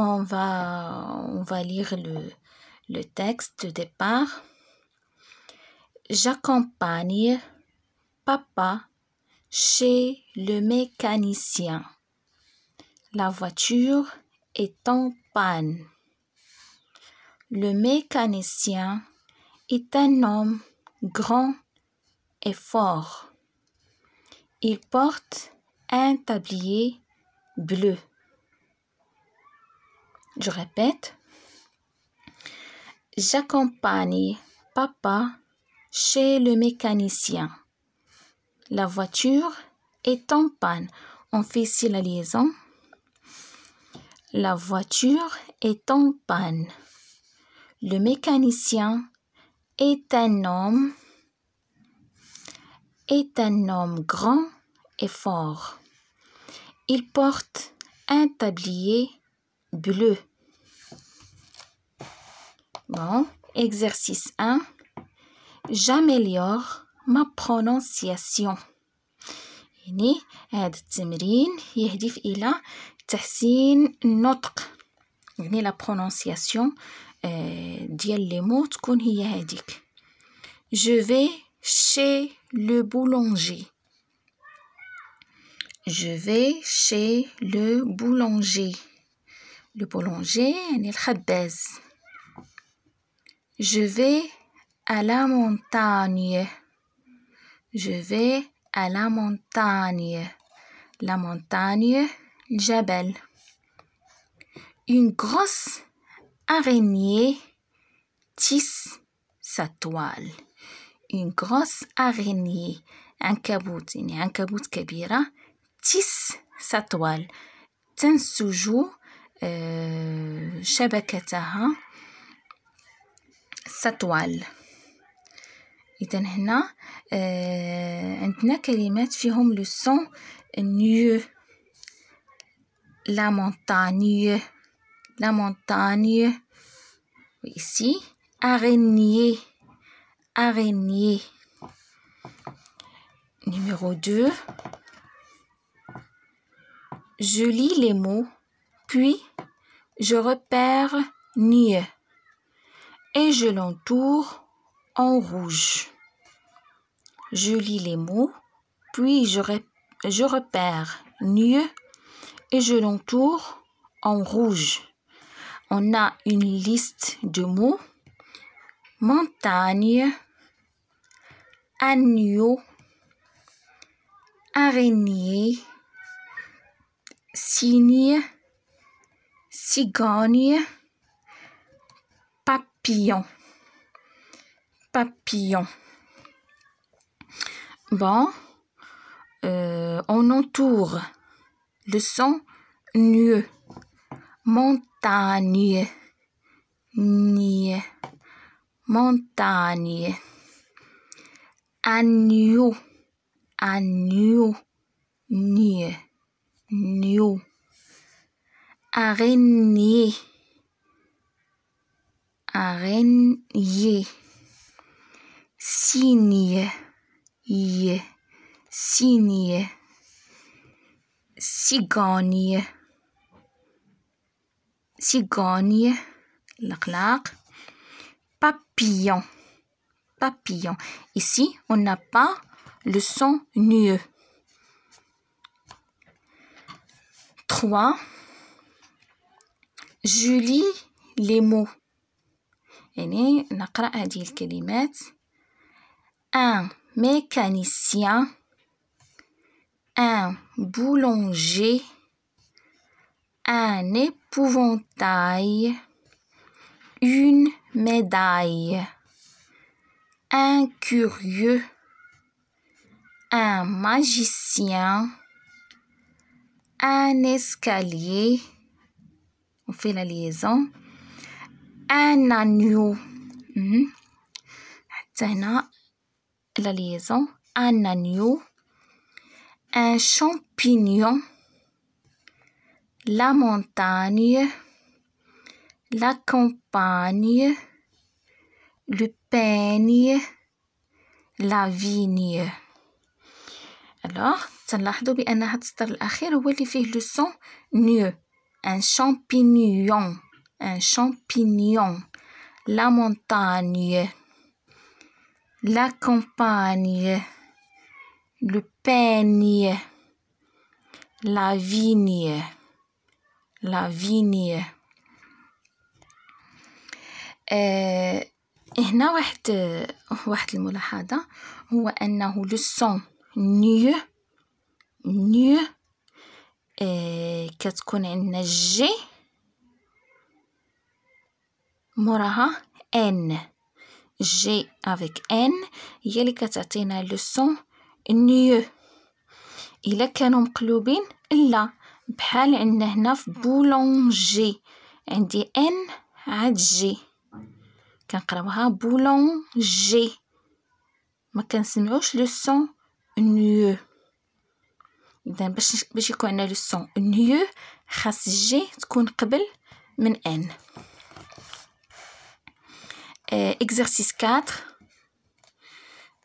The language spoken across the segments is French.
On va, on va lire le, le texte de départ. J'accompagne papa chez le mécanicien. La voiture est en panne. Le mécanicien est un homme grand et fort. Il porte un tablier bleu. Je répète. J'accompagne papa chez le mécanicien. La voiture est en panne. On fait ici la liaison. La voiture est en panne. Le mécanicien est un homme est un homme grand et fort. Il porte un tablier bleu. Bon, exercice 1. J'améliore ma prononciation. يعني هذا التمرين يهدف إلى تحسين النطق يعني la prononciation ديال لي مو تكون هي je vais chez le boulanger je vais chez le boulanger le boulanger le الخباز je vais à la montagne. Je vais à la montagne. La montagne, Jabel. Une grosse araignée tisse sa toile. Une grosse araignée, un cabout, un cabout kabira, tisse sa toile. sa sa toile هنا آه mots qui ont le son la montagne, la montagne. Ici, araignée, araignée. Numéro 2. Je lis les mots, puis je repère nier et je l'entoure en rouge. Je lis les mots, puis je, repère mieux et je l'entoure en rouge. On a une liste de mots. Montagne, agneau, araignée, cygne, cigogne papillon. Papillon. Bon, euh, on entoure le son nueux. Montagne. Nier. Montagne. Agneau. Agneau. Nier. Agneau. Araignée araignée signée, signée, signée, cigogne cigogne papillon papillon ici on n'a pas le son nu Trois. Julie, les mots un mécanicien un boulanger un épouvantail une médaille un curieux un magicien un escalier on fait la liaison أنا نيو حتى هنا لا ليزون أنا نيو أن champignon, لا montagne, لا campagne, لو peigne, لا فيني Alors, تنلاحظو بأن هاد السطر الأخير هو اللي فيه لو سون نيو ان champignon un champignon, la montagne, la campagne, le peigne, la vigne, la vigne. أه هنا واحد واحد الملاحظة هو أنه لو سون نيو نيو أه كتكون عندنا جي موراها ان جي افيك ان هي اللي كتعطينا لو سون نيو الا كانوا مقلوبين لا بحال عندنا هنا في بولونجي عندي ان عاد جي كنقراوها بولونجي ما كنسمعوش لو سون نيو اذا باش باش يكون عندنا لو سون نيو خاص جي تكون قبل من ان Eh, exercice 4,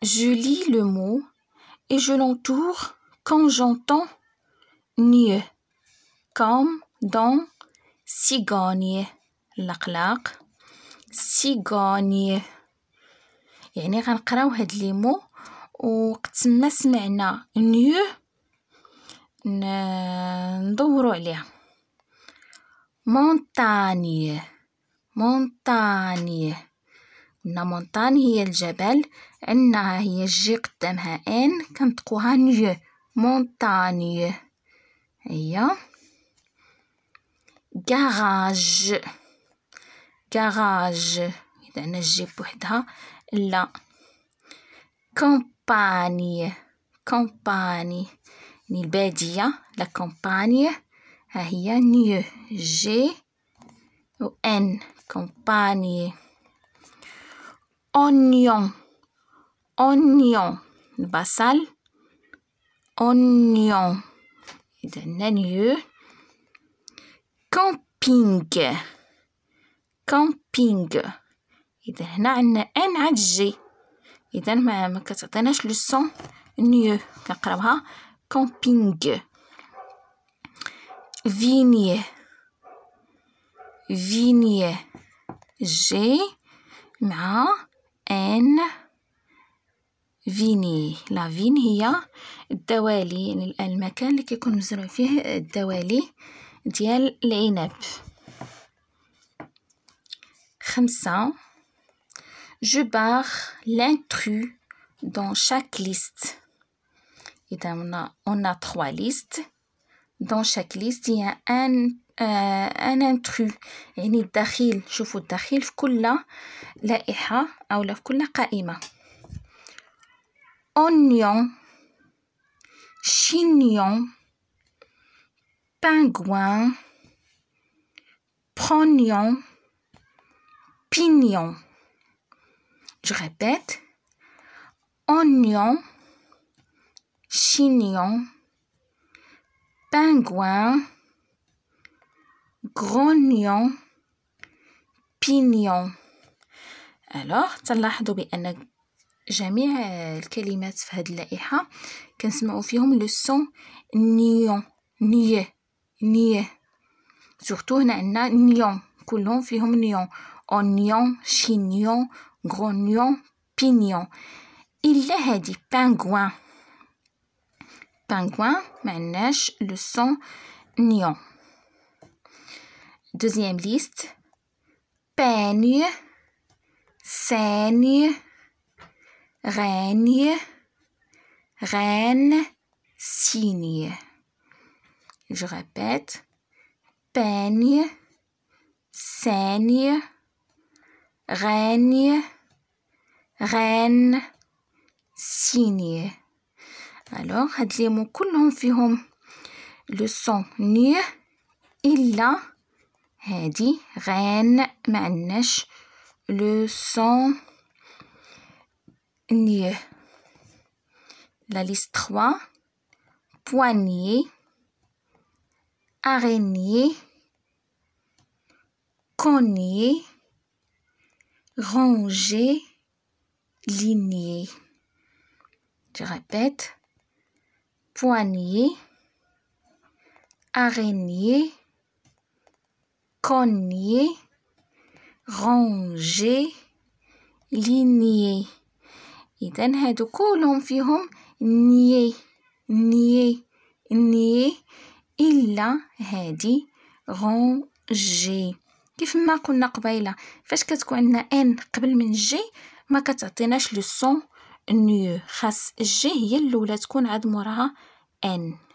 je lis le mot et je l'entoure quand j'entends mieux, comme dans cigogne, l'aklaq, cigogne. يعني غنقراو هاد لي مو وقت ما سمعنا نيو ندورو عليها مونتاني مونتاني عنا مونتان هي الجبل عندنا هي الجي قدامها ان كنطقوها نيو مونتاني هي كراج كراج إذا انا الجي بوحدها لا كومباني كومباني يعني البادية لا كومباني ها هي نيو جي و ان كومباني Oignon. Oignon. Basal. Oignon. Denenyu. Camping. Camping. إذا هنا عندنا أن عاد جي اذا ما, ما كتعطيناش لو سون نيو كنقراوها camping فيني فيني جي مع أن فيني لا فين هي الدوالي يعني المكان اللي كيكون مزروع فيه الدوالي ديال العنب خمسة جو barre لانترو دون شاك ليست إذا هنا a, on ليست دون شاك ليست chaque ان ان آه، انترو يعني الدخيل شوفوا الدخيل في كل لائحة أو في كل قائمة أونيون شينيون بانغوان prognon, بينيون Je répète, شينيون بانغوان pingouin, grognon pignon الوغ تلاحظوا بان جميع الكلمات في هذه اللائحه كنسمعوا فيهم لو سون نيون نيه نيه سورتو هنا عندنا نيون كلهم فيهم نيون اونيون شينيون غرونيون بينيون الا هادي بانغوان بانغوان ما عندناش لو سون نيون Deuxième liste. Peigne, saigne, règne, reine, signe. Je répète. Peigne, saigne, règne, reine, signe. Alors, هاد que l'on كلهم le son سون il a Hédi, reine, manche, le son la liste trois, liste 3 poignet araignée cogner ranger lignée. je répète poignet araignée cogner, ranger, lignée إذن هادو كلهم فيهم نيي نيي نيي إلا هادي رونجي كيف ما قلنا قبيله فاش كتكون عندنا ان قبل من جي ما كتعطيناش لو سون نيو خاص جي هي الاولى تكون عاد موراها ان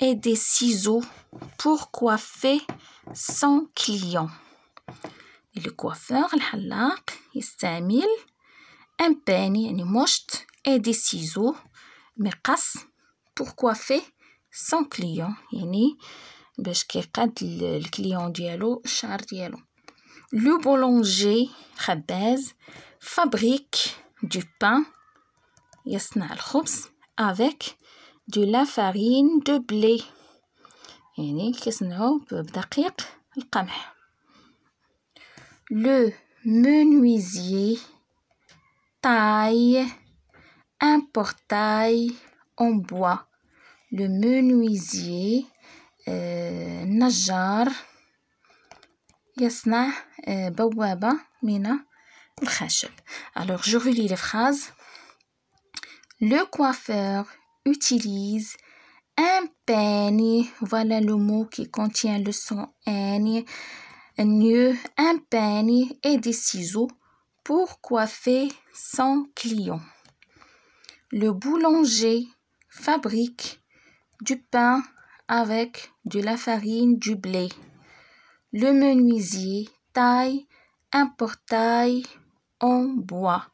et des ciseaux pour coiffer son client. Le coiffeur, le halak, il un peigne, une mouche et des ciseaux, mais pour coiffer son client يعني باش كيقاد الكليون ديالو الشعر ديالو boulanger, بولونجي fabrique du pain. Il يصنع الخبز de la farine de blé le menuisier taille un portail en bois le menuisier euh, نجار يصنع euh, alors je relis les phrases le coiffeur utilise un peigne, voilà le mot qui contient le son n, un peigne et des ciseaux pour coiffer son client. Le boulanger fabrique du pain avec de la farine du blé. Le menuisier taille un portail en bois.